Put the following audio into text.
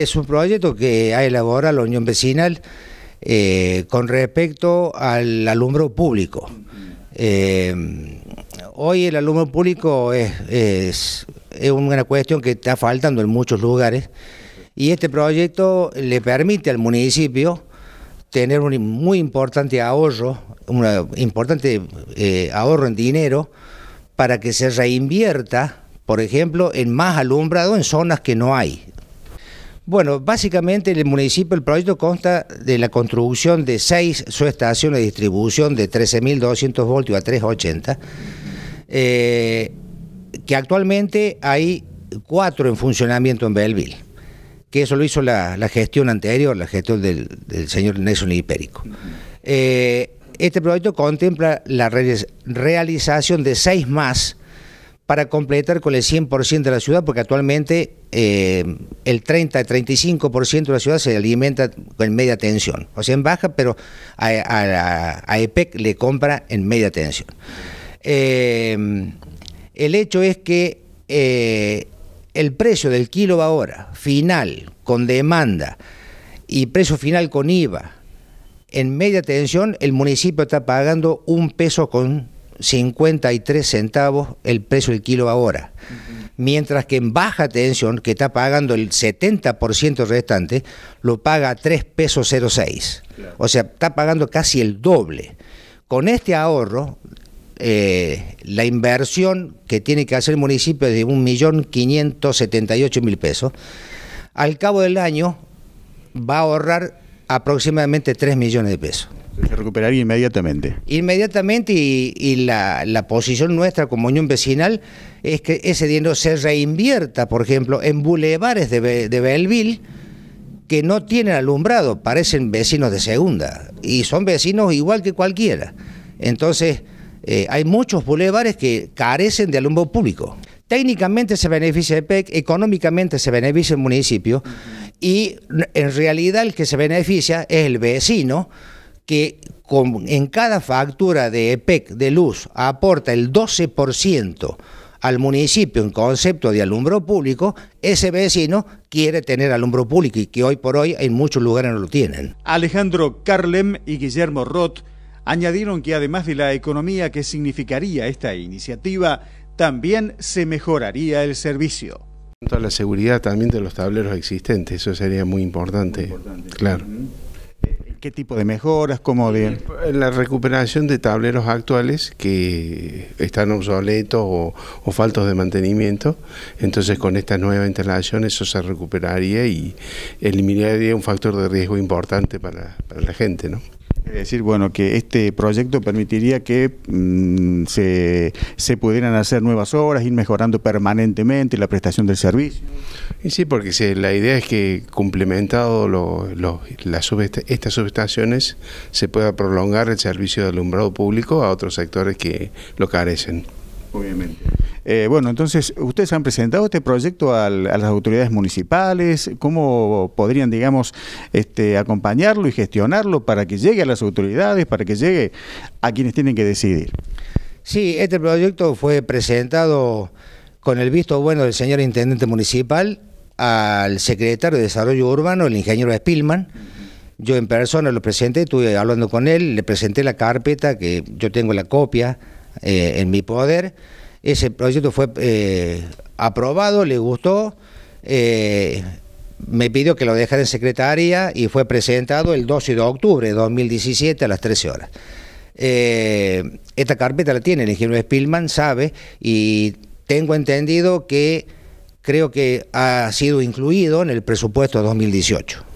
Es un proyecto que ha elaborado la Unión Vecinal eh, con respecto al alumbro público. Eh, hoy el alumbro público es, una cuestión que está faltando en muchos lugares y este proyecto le permite al municipio tener un muy importante ahorro, un importante eh, ahorro en dinero para que se reinvierta, por ejemplo, en más alumbrado en zonas que no hay, bueno, básicamente el municipio, el proyecto consta de la construcción de seis subestaciones de distribución de 13.200 voltios a 380, eh, que actualmente hay cuatro en funcionamiento en Belleville, que eso lo hizo la, gestión anterior, la gestión del, señor Nelson Iperico. Eh, este proyecto contempla la realización de seis más para completar con el 100% de la ciudad, porque actualmente eh, el 30-35% de la ciudad se alimenta en media tensión, o sea, en baja, pero a, EPEC le compra en media tensión. Eh, el hecho es que eh, el precio del kilo hora final con demanda y precio final con IVA en media tensión, el municipio está pagando un peso con 53 centavos el precio del kilo ahora. Mientras que en baja tensión, que está pagando el 70% restante, lo paga a 3 pesos 06. O sea, está pagando casi el doble. Con este ahorro, eh, la inversión que tiene que hacer el municipio es de 1.578.000 pesos. Al cabo del año va a ahorrar aproximadamente 3 millones de pesos. Se recuperaría inmediatamente. Inmediatamente y, la, posición nuestra como unión vecinal es que ese dinero se reinvierta, por ejemplo, en bulevares de, Belville que no tienen alumbrado, parecen vecinos de segunda y son vecinos igual que cualquiera. Entonces, eh, hay muchos bulevares que carecen de alumbrado público. Técnicamente se beneficia el PEC, económicamente se beneficia el municipio y en realidad el que se beneficia es el vecino que en cada factura de EPEC de luz aporta el 12% al municipio en concepto de alumbro público, ese vecino quiere tener alumbro público y que hoy por hoy en muchos lugares no lo tienen. Alejandro Carlem y Guillermo Roth añadieron que además de la economía que significaría esta iniciativa, también se mejoraría el servicio. La seguridad también de los tableros existentes, eso sería muy importante. Claro. ¿Qué tipo de mejoras? ¿Cómo de...? La recuperación de tableros actuales que están obsoletos o, faltos de mantenimiento. Entonces con esta nueva instalación eso se recuperaría y eliminaría un factor de riesgo importante para, para la gente. ¿no? decir, bueno, que este proyecto permitiría que mm, se, pudieran hacer nuevas obras, ir mejorando permanentemente la prestación del servicio. Y sí, porque la idea es que complementado lo, estas subestaciones se pueda prolongar el servicio de alumbrado público a otros sectores que lo carecen. Obviamente. Eh, bueno, entonces, ¿ustedes han presentado este proyecto a las autoridades municipales? ¿Cómo podrían, digamos, este, acompañarlo y gestionarlo para que llegue a las autoridades, para que llegue a quienes tienen que decidir? Sí, este proyecto fue presentado con el visto bueno del señor intendente municipal al secretario de Desarrollo Urbano, el ingeniero Spillman. Yo en persona lo presenté, estuve hablando con él, le presenté la carpeta, que yo tengo la copia eh, en mi poder ese proyecto fue eh, aprobado, le gustó, eh, me pidió que lo dejara en secretaría y fue presentado el 12 de octubre de 2017 a las 13 horas. Eh, esta carpeta la tiene el ingeniero Spillman, sabe, y tengo entendido que creo que ha sido incluido en el presupuesto 2018.